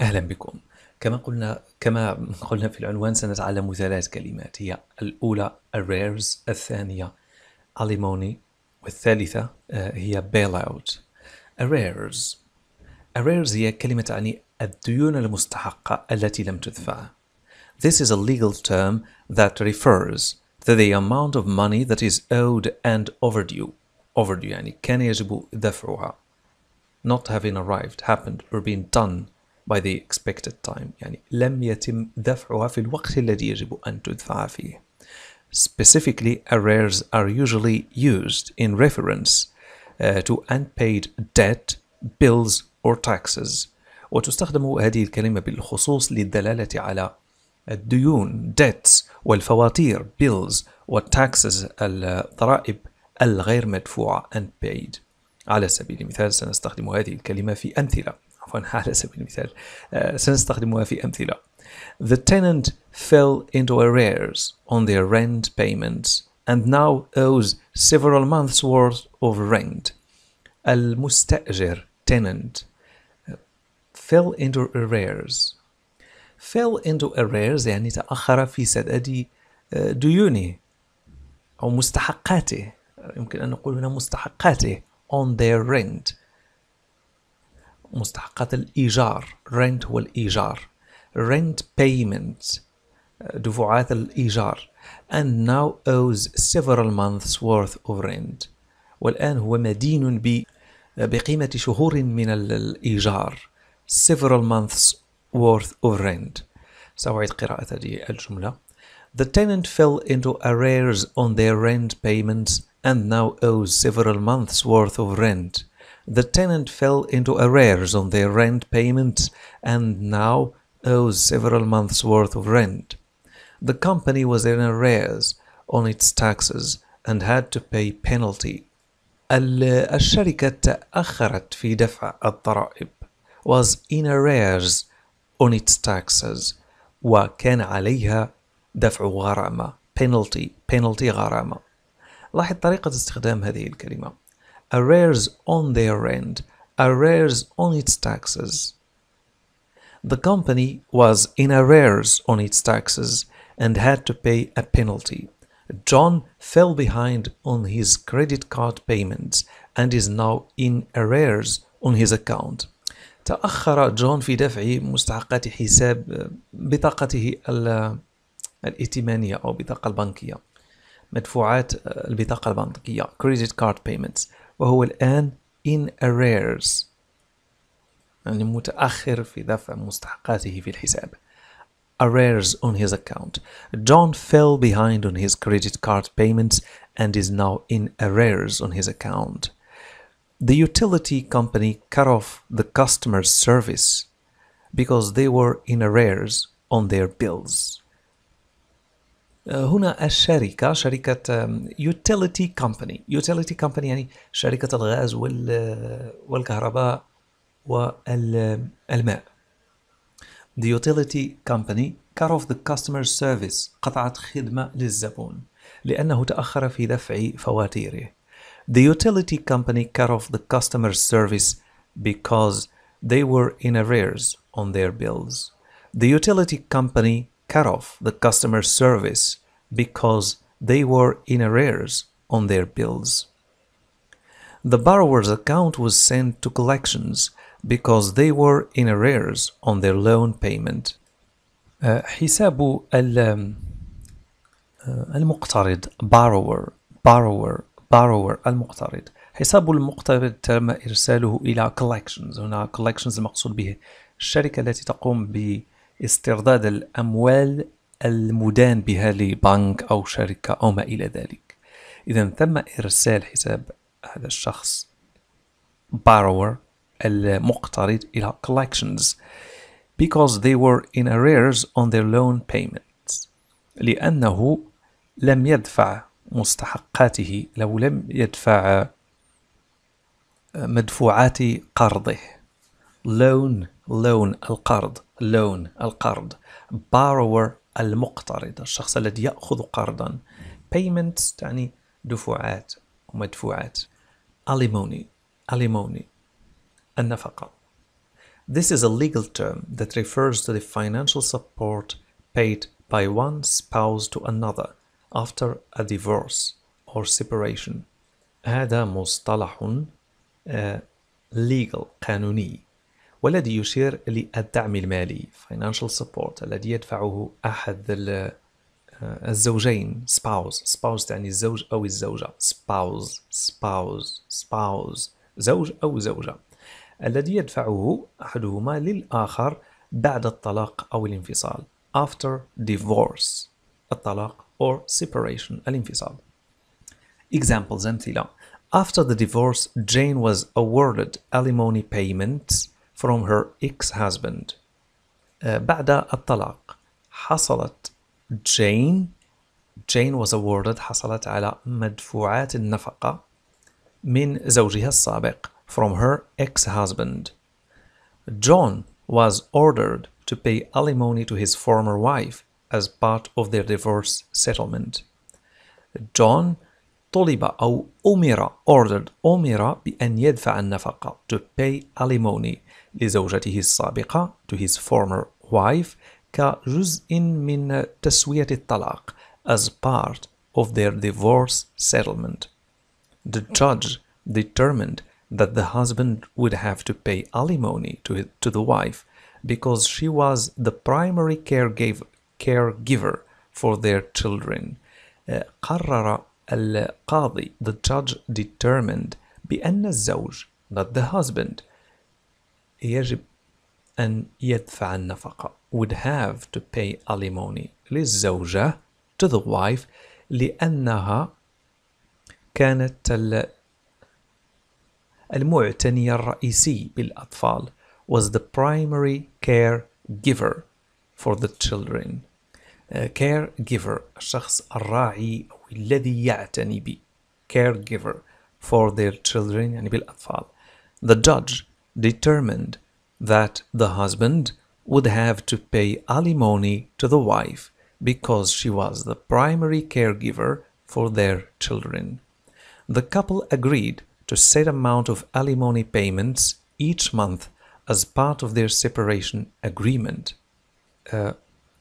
أهلا بكم كما قلنا كما قلنا في العنوان سنتعلم ثلاث كلمات هي الأولى arrears الثانية alimony والثالثة هي bailout arrears arrears هي كلمة تعني الديون المستحقة التي لم تدفع This is a legal term that refers to the amount of money that is owed and overdue overdue يعني كان يجب دفعها not having arrived happened or been done by the expected time يعني لم يتم دفعها في الوقت الذي يجب أن تدفع فيه Specifically, arrears are usually used in reference uh, to unpaid debt, bills or taxes وتستخدم هذه الكلمة بالخصوص للدلالة على الديون debts والفواتير bills والتاكسز الضرائب الغير مدفوعة unpaid على سبيل المثال سنستخدم هذه الكلمة في أمثلة عفوا على سبيل المثال سنستخدمها في أمثلة The tenant fell into arrears on their rent payments and now owes several months worth of rent المستأجر tenant fell into arrears fell into arrears يعني تأخر في سداد ديونه أو مستحقاته يمكن أن نقول هنا مستحقاته on their rent مستحقات الإيجار rent الإيجار rent payment دفعات الإيجار and now owes several months worth of rent والآن هو مدين بقيمة شهور من الإيجار several months worth of rent سأعيد قراءة هذه الجملة The tenant fell into arrears on their rent payments and now owes several months worth of rent The tenant fell into arrears on their rent payments and now owes several months' worth of rent. The company was in arrears on its taxes and had to pay penalty. الشركة تأخرت في دفع الضرائب was in arrears on its taxes وكان عليها دفع غرامة penalty penalty غرامة لاحظ طريقة استخدام هذه الكلمة arrears on their rent, arrears on its taxes. The company was in arrears on its taxes and had to pay a penalty. John fell behind on his credit card payments and is now in arrears on his account. تأخر جون في دفع مستحقات حساب بطاقته الائتمانية أو بطاقة البنكية مدفوعات البطاقة البنكية credit card payments وهو الآن in arrears يعني متأخر في دفع مستحقاته في الحساب arrears on his account John fell behind on his credit card payments and is now in arrears on his account The utility company cut off the customer service because they were in arrears on their bills هنا الشركة شركة يوتيليتي كومباني يوتيليتي كومباني يعني شركة الغاز والكهرباء والماء The utility company cut off the customer service قطعت خدمة للزبون لأنه تأخر في دفع فواتيره The utility company cut off the customer service because they were in arrears on their bills. The utility company cut off the customer service because they were in arrears on their bills. The borrower's account was sent to collections because they were in arrears on their loan payment. حساب uh, المقترض um, uh, borrower borrower borrower المقترض حساب المقترض تم إرساله إلى collections هنا collections المقصود به الشركة التي تقوم ب استرداد الأموال المدان بها لبنك أو شركة أو ما إلى ذلك إذا ثم إرسال حساب هذا الشخص borrower المقترض إلى collections because they were in arrears on their loan payments لأنه لم يدفع مستحقاته لو لم يدفع مدفوعات قرضه loan loan القرض loan القرض borrower المقترض الشخص الذي يأخذ قرضا payments تعني دفعات ومدفوعات alimony alimony النفقة This is a legal term that refers to the financial support paid by one spouse to another after a divorce or separation. هذا مصطلح legal قانوني والذي يشير للدعم المالي financial support الذي يدفعه أحد آه، الزوجين spouse spouse تعني الزوج أو الزوجة spouse spouse spouse زوج أو زوجة الذي يدفعه أحدهما للآخر بعد الطلاق أو الانفصال after divorce الطلاق or separation الانفصال examples أمثلة After the divorce, Jane was awarded alimony payments from her ex-husband uh, بعد الطلاق حصلت جين جين was awarded حصلت على مدفوعات النفقة من زوجها السابق from her ex-husband John was ordered to pay alimony to his former wife as part of their divorce settlement John طلب أو أمر ordered أمر بأن يدفع النفقة to pay alimony لزوجته السابقة to his former wife كجزء من تسوية الطلاق as part of their divorce settlement. The judge determined that the husband would have to pay alimony to, to the wife because she was the primary caregiver, caregiver for their children. قرر القاضي the judge determined بأن الزوج that the husband يجب أن يدفع النفقة would have to pay alimony للزوجة to the wife لأنها كانت المعتني الرئيسي بالأطفال was the primary caregiver for the children caregiver الشخص الراعي أو الذي يعتني به caregiver for their children يعني بالأطفال the judge determined that the husband would have to pay alimony to the wife because she was the primary caregiver for their children. The couple agreed to set amount of alimony payments each month as part of their separation agreement.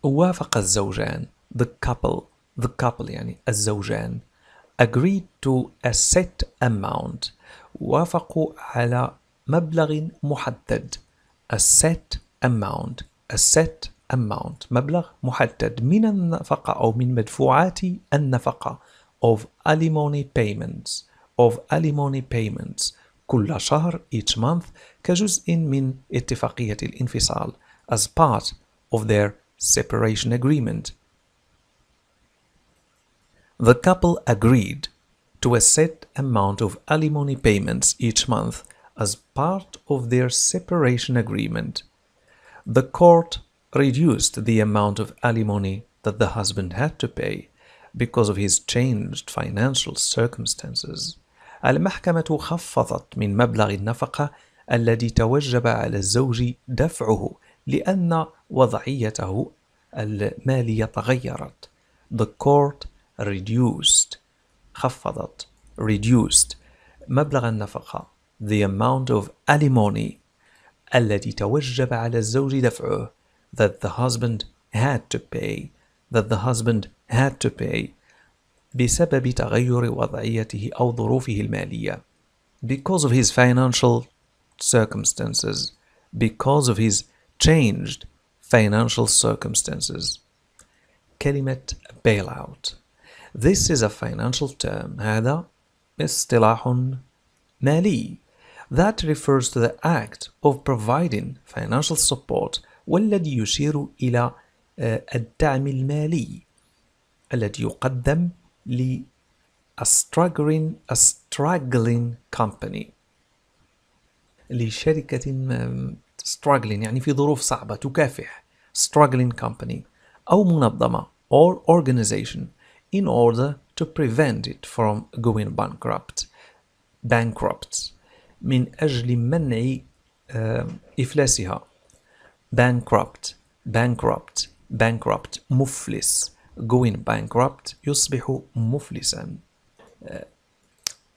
وافق uh, the couple the couple yani agreed to a set amount وافقوا على مبلغ محدد a set amount a set amount مبلغ محدد من النفقة أو من مدفوعات النفقة of alimony payments of alimony payments كل شهر each month كجزء من اتفاقية الانفصال as part of their separation agreement. The couple agreed to a set amount of alimony payments each month as part of their separation agreement. The court reduced the amount of alimony that the husband had to pay because of his changed financial circumstances. المحكمة خفضت من مبلغ النفقة الذي توجب على الزوج دفعه لأن وضعيته المالية تغيرت. The court reduced خفضت reduced مبلغ النفقة the amount of alimony التي توجب على الزوج دفعه that the husband had to pay that the husband had to pay بسبب تغير وضعيته أو ظروفه المالية because of his financial circumstances because of his changed financial circumstances كلمة bailout This is a financial term هذا اصطلاح مالي that refers to the act of providing financial support والذي يشير إلى الدعم المالي الذي يقدم ل a struggling a struggling company لشركة struggling يعني في ظروف صعبة تكافح struggling company أو منظمة or organization in order to prevent it from going bankrupt bankrupt من أجل منع إفلاسها bankrupt bankrupt bankrupt مفلس going bankrupt يصبح مفلسا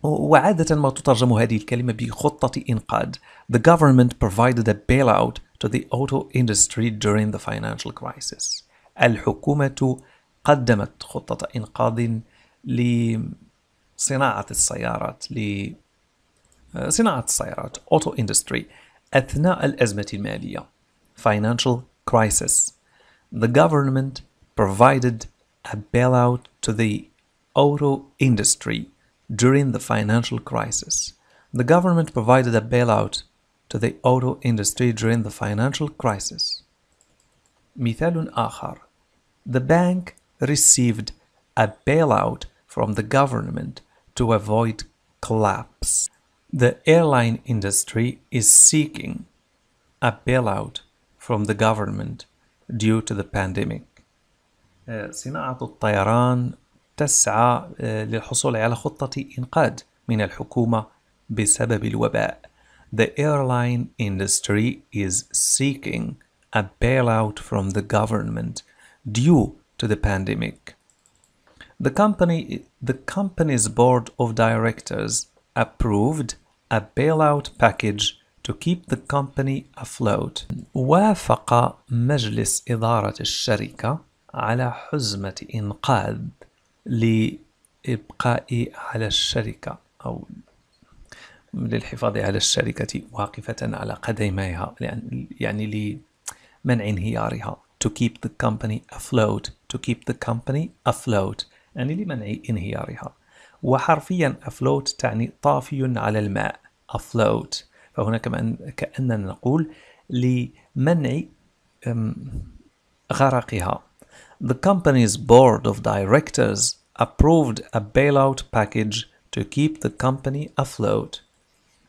وعادة ما تترجم هذه الكلمة بخطة إنقاذ The government provided a bailout to the auto industry during the financial crisis الحكومة قدمت خطة إنقاذ لصناعة السيارات Uh, صناعة السيارات auto industry، أثناء الأزمة المالية financial crisis the government provided a bailout to the auto industry during the financial crisis. The government provided a bailout to the auto industry during the financial crisis. مثال آخر The bank received a bailout from the government to avoid collapse. The airline industry is seeking a bailout from the government due to the pandemic. Uh, صناعة الطيران تسعى uh, للحصول على خطة إنقاذ من الحكومة بسبب الوباء. The airline industry is seeking a bailout from the government due to the pandemic. The company the company's board of directors approved a bailout package to keep the company afloat. وافق مجلس إدارة الشركة على حزمة إنقاذ لإبقاء على الشركة أو للحفاظ على الشركة واقفة على قدميها يعني لمنع انهيارها to keep the company afloat to keep the company afloat يعني لمنع انهيارها وحرفيا afloat تعني طافي على الماء afloat فهنا كمان كأننا نقول لمنع غرقها The company's board of directors approved a bailout package to keep the company afloat.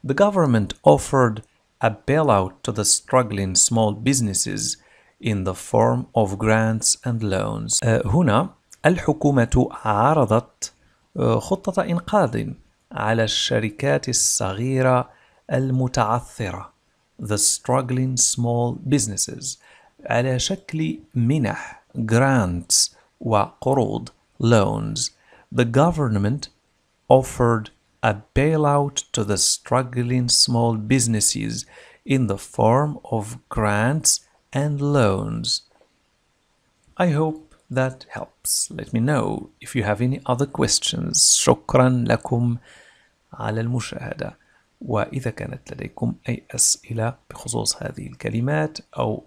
The government offered a bailout to the struggling small businesses in the form of grants and loans. هنا الحكومة عرضت خطة إنقاذ على الشركات الصغيرة المتعثرة the struggling small businesses على شكل منح grants وقروض loans the government offered a bailout to the struggling small businesses in the form of grants and loans I hope that helps let me know if you have any other questions شكرا لكم على المشاهدة وإذا كانت لديكم أي أسئلة بخصوص هذه الكلمات أو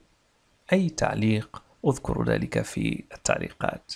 أي تعليق اذكروا ذلك في التعليقات